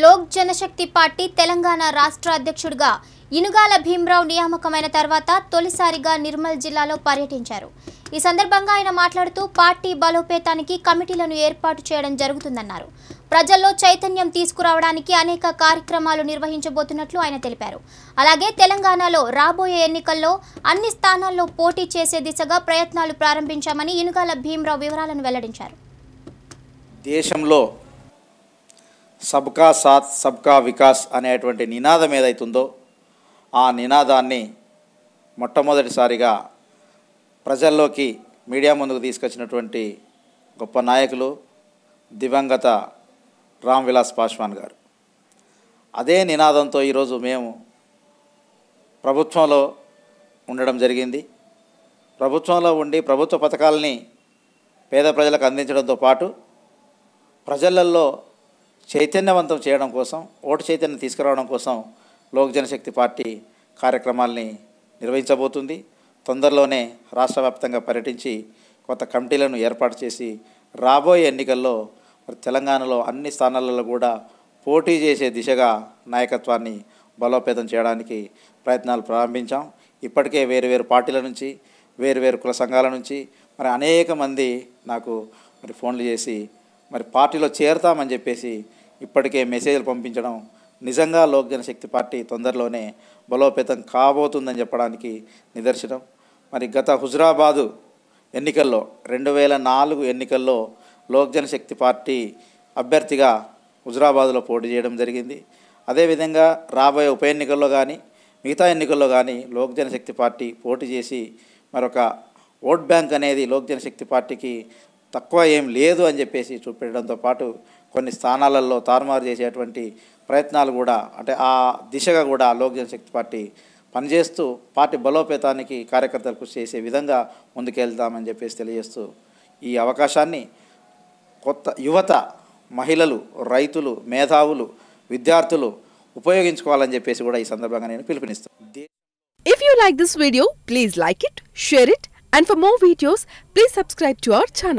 Lok Janshakti party Telangana రాష్ట్ర అధ్యక్షుడిగా ఇనుగాల భీమరావు నియామకమైన తర్వాత తొలిసారిగా నిర్మల్ జిల్లాలో పర్యటించారు ఈ సందర్భంగా ఆయన మాట్లాడుతూ పార్టీ బలోపేతానికి కమిటీలను ఏర్పాటు చేయడం జరుగుతుందన్నారు ప్రజల్లో చైతన్యం తీసుకురావడానికి అనేక కార్యక్రమాలు నిర్వహించబోతున్నట్లు ఆయన తెలిపారు అలాగే తెలంగాణలో రాబోయే ఎన్నికల్లో అన్ని స్థానాల్లో పోటీ చేసే దిశగా ప్రయత్నాలు ప్రారంభించామని ఇనుగాల భీమరావు వివరాలను వెల్లడించారు దేశంలో సబ్కా సాత్ సబ్కా వికాస్ అనేటువంటి నినాదం ఏదైతుందో ఆ నినాదాన్ని మొట్టమొదటిసారిగా ప్రజల్లోకి మీడియా ముందుకు తీసుకొచ్చినటువంటి గొప్ప నాయకులు దివంగత రామ్ విలాస్ పాస్వాన్ గారు అదే నినాదంతో ఈరోజు మేము ప్రభుత్వంలో ఉండడం జరిగింది ప్రభుత్వంలో ఉండి ప్రభుత్వ పథకాలని పేద ప్రజలకు అందించడంతో పాటు ప్రజలల్లో చైతన్యవంతం చేయడం కోసం ఓటు చైతన్యం తీసుకురావడం కోసం లోక్ జనశక్తి పార్టీ కార్యక్రమాల్ని నిర్వహించబోతుంది తొందరలోనే రాష్ట్ర వ్యాప్తంగా పర్యటించి కొత్త కమిటీలను ఏర్పాటు చేసి రాబోయే ఎన్నికల్లో తెలంగాణలో అన్ని స్థానాలలో కూడా పోటీ చేసే దిశగా నాయకత్వాన్ని బలోపేతం చేయడానికి ప్రయత్నాలు ప్రారంభించాం ఇప్పటికే వేరువేరు పార్టీల నుంచి వేరువేరు కుల సంఘాల నుంచి మరి అనేక మంది నాకు మరి ఫోన్లు చేసి మరి పార్టీలో చేరతామని చెప్పేసి ఇప్పటికే మెసేజ్లు పంపించడం నిజంగా లోక్ జనశక్తి పార్టీ తొందరలోనే బలోపేతం కాబోతుందని చెప్పడానికి నిదర్శనం మరి గత హుజురాబాదు ఎన్నికల్లో రెండు వేల నాలుగు ఎన్నికల్లో లోక్ జనశక్తి పార్టీ అభ్యర్థిగా హుజురాబాదులో పోటీ చేయడం జరిగింది అదేవిధంగా రాబోయే ఉప ఎన్నికల్లో కానీ మిగతా ఎన్నికల్లో కానీ లోక్ జనశక్తి పార్టీ పోటీ చేసి మరొక ఓట్ బ్యాంక్ అనేది లోక్ జనశక్తి పార్టీకి తక్కువ ఏం లేదు అని చెప్పేసి చూపెట్టడంతో పాటు కొన్ని స్థానాలలో తారుమారు చేసేటువంటి ప్రయత్నాలు కూడా అంటే ఆ దిశగా కూడా లోక్ జనశక్తి పార్టీ పనిచేస్తూ పార్టీ బలోపేతానికి కార్యకర్తలు కృషి చేసే విధంగా ముందుకెళ్తామని చెప్పేసి తెలియజేస్తూ ఈ అవకాశాన్ని కొత్త యువత మహిళలు రైతులు మేధావులు విద్యార్థులు ఉపయోగించుకోవాలని చెప్పేసి కూడా ఈ సందర్భంగా నేను పిలుపునిస్తాను you like this video please like it share it and for more videos please subscribe to our channel